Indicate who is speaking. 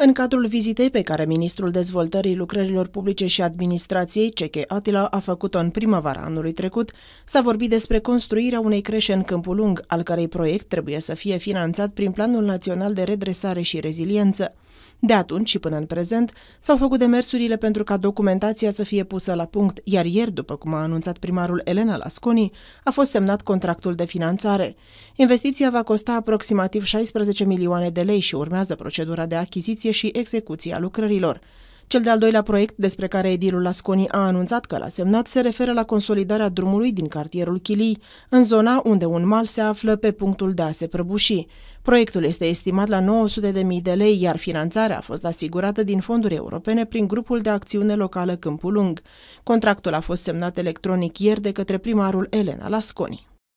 Speaker 1: În cadrul vizitei pe care ministrul dezvoltării lucrărilor publice și administrației, Ceche Atila, a făcut-o în primăvara anului trecut, s-a vorbit despre construirea unei creșe în Câmpul Lung, al cărei proiect trebuie să fie finanțat prin Planul Național de Redresare și Reziliență. De atunci și până în prezent s-au făcut demersurile pentru ca documentația să fie pusă la punct, iar ieri, după cum a anunțat primarul Elena Lasconi, a fost semnat contractul de finanțare. Investiția va costa aproximativ 16 milioane de lei și urmează procedura de achiziție și execuție a lucrărilor. Cel de-al doilea proiect despre care edilul Lasconi a anunțat că l-a semnat se referă la consolidarea drumului din cartierul Chilii, în zona unde un mal se află pe punctul de a se prăbuși. Proiectul este estimat la 900.000 de lei, iar finanțarea a fost asigurată din fonduri europene prin grupul de acțiune locală Câmpul Lung. Contractul a fost semnat electronic ieri de către primarul Elena Lasconi.